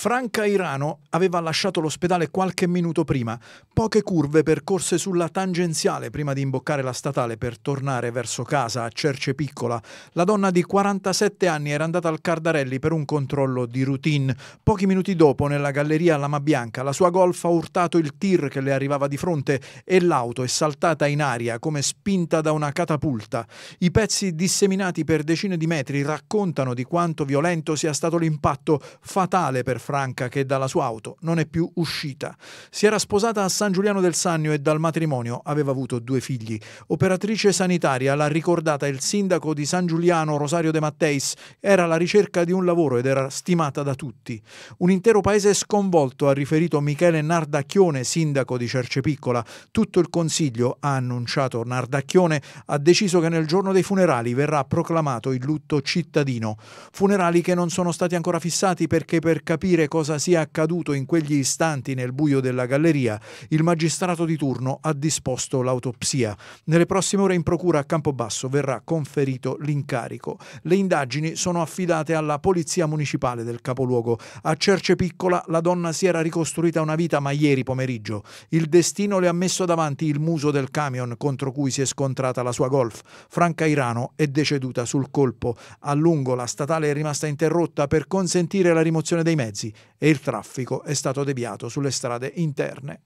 Franca Irano aveva lasciato l'ospedale qualche minuto prima. Poche curve percorse sulla tangenziale prima di imboccare la statale per tornare verso casa a Cerce Piccola. La donna di 47 anni era andata al Cardarelli per un controllo di routine. Pochi minuti dopo, nella galleria Lama Bianca, la sua golf ha urtato il tir che le arrivava di fronte e l'auto è saltata in aria come spinta da una catapulta. I pezzi disseminati per decine di metri raccontano di quanto violento sia stato l'impatto fatale per Franca che dalla sua auto non è più uscita. Si era sposata a San Giuliano del Sannio e dal matrimonio aveva avuto due figli. Operatrice sanitaria l'ha ricordata il sindaco di San Giuliano Rosario De Matteis, era alla ricerca di un lavoro ed era stimata da tutti. Un intero paese sconvolto ha riferito Michele Nardacchione, sindaco di Cercepiccola. Tutto il consiglio, ha annunciato Nardacchione, ha deciso che nel giorno dei funerali verrà proclamato il lutto cittadino. Funerali che non sono stati ancora fissati perché per capire capire cosa sia accaduto in quegli istanti nel buio della galleria, il magistrato di turno ha disposto l'autopsia. Nelle prossime ore in procura a Campobasso verrà conferito l'incarico. Le indagini sono affidate alla Polizia Municipale del capoluogo. A Cerce Piccola la donna si era ricostruita una vita ma ieri pomeriggio. Il destino le ha messo davanti il muso del camion contro cui si è scontrata la sua golf. Franca Irano è deceduta sul colpo. A lungo la statale è rimasta interrotta per consentire la rimozione dei mezzi e il traffico è stato deviato sulle strade interne.